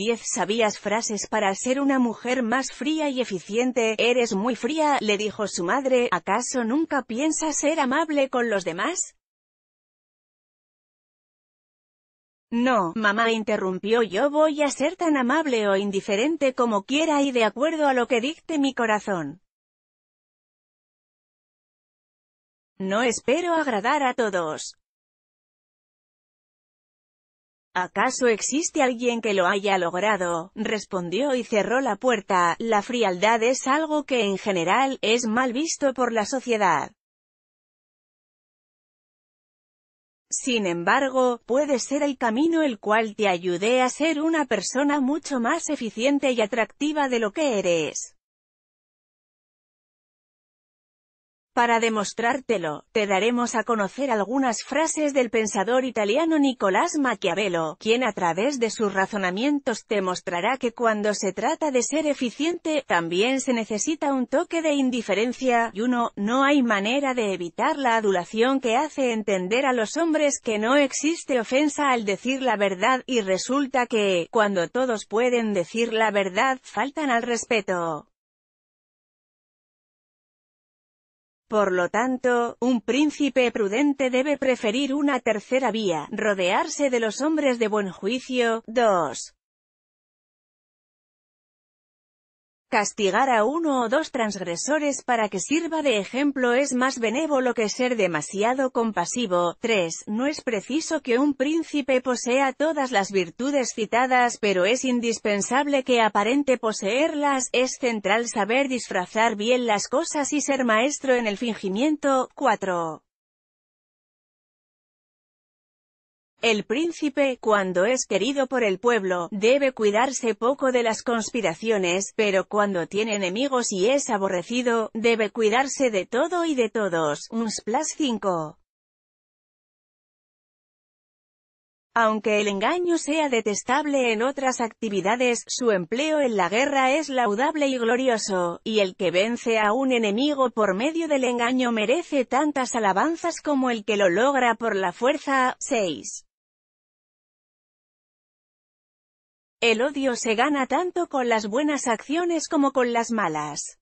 10 sabías frases para ser una mujer más fría y eficiente. Eres muy fría, le dijo su madre, ¿acaso nunca piensas ser amable con los demás? No, mamá interrumpió yo voy a ser tan amable o indiferente como quiera y de acuerdo a lo que dicte mi corazón. No espero agradar a todos. ¿Acaso existe alguien que lo haya logrado? respondió y cerró la puerta. La frialdad es algo que en general, es mal visto por la sociedad. Sin embargo, puede ser el camino el cual te ayude a ser una persona mucho más eficiente y atractiva de lo que eres. Para demostrártelo, te daremos a conocer algunas frases del pensador italiano Nicolás Maquiavelo, quien a través de sus razonamientos te mostrará que cuando se trata de ser eficiente, también se necesita un toque de indiferencia, y uno, no hay manera de evitar la adulación que hace entender a los hombres que no existe ofensa al decir la verdad, y resulta que, cuando todos pueden decir la verdad, faltan al respeto. Por lo tanto, un príncipe prudente debe preferir una tercera vía, rodearse de los hombres de buen juicio. 2. Castigar a uno o dos transgresores para que sirva de ejemplo es más benévolo que ser demasiado compasivo. 3. No es preciso que un príncipe posea todas las virtudes citadas, pero es indispensable que aparente poseerlas. Es central saber disfrazar bien las cosas y ser maestro en el fingimiento. 4. El príncipe, cuando es querido por el pueblo, debe cuidarse poco de las conspiraciones, pero cuando tiene enemigos y es aborrecido, debe cuidarse de todo y de todos. Un splash 5. Aunque el engaño sea detestable en otras actividades, su empleo en la guerra es laudable y glorioso, y el que vence a un enemigo por medio del engaño merece tantas alabanzas como el que lo logra por la fuerza. 6. El odio se gana tanto con las buenas acciones como con las malas.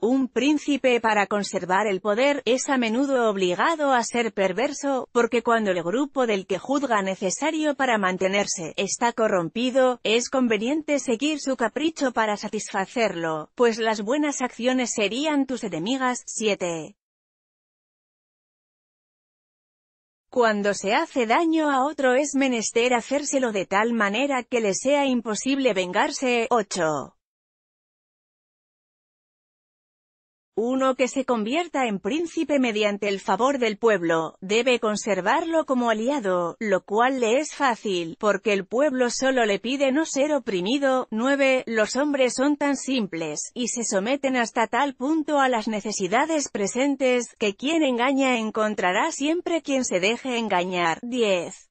Un príncipe para conservar el poder, es a menudo obligado a ser perverso, porque cuando el grupo del que juzga necesario para mantenerse, está corrompido, es conveniente seguir su capricho para satisfacerlo, pues las buenas acciones serían tus enemigas. 7. Cuando se hace daño a otro es menester hacérselo de tal manera que le sea imposible vengarse. 8. Uno que se convierta en príncipe mediante el favor del pueblo, debe conservarlo como aliado, lo cual le es fácil, porque el pueblo solo le pide no ser oprimido. 9. Los hombres son tan simples, y se someten hasta tal punto a las necesidades presentes, que quien engaña encontrará siempre quien se deje engañar. 10.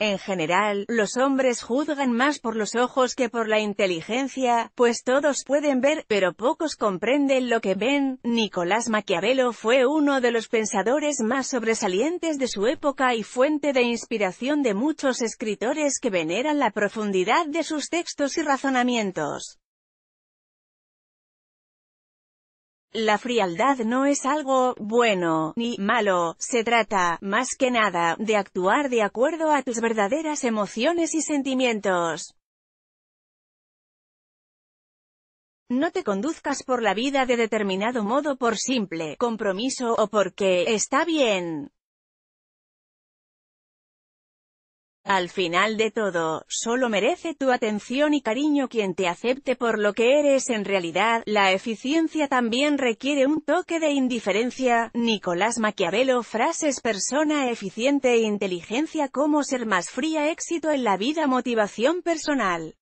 En general, los hombres juzgan más por los ojos que por la inteligencia, pues todos pueden ver, pero pocos comprenden lo que ven. Nicolás Maquiavelo fue uno de los pensadores más sobresalientes de su época y fuente de inspiración de muchos escritores que veneran la profundidad de sus textos y razonamientos. La frialdad no es algo bueno ni malo, se trata, más que nada, de actuar de acuerdo a tus verdaderas emociones y sentimientos. No te conduzcas por la vida de determinado modo por simple compromiso o porque está bien. Al final de todo, solo merece tu atención y cariño quien te acepte por lo que eres en realidad, la eficiencia también requiere un toque de indiferencia, Nicolás Maquiavelo frases persona eficiente e inteligencia cómo ser más fría éxito en la vida motivación personal.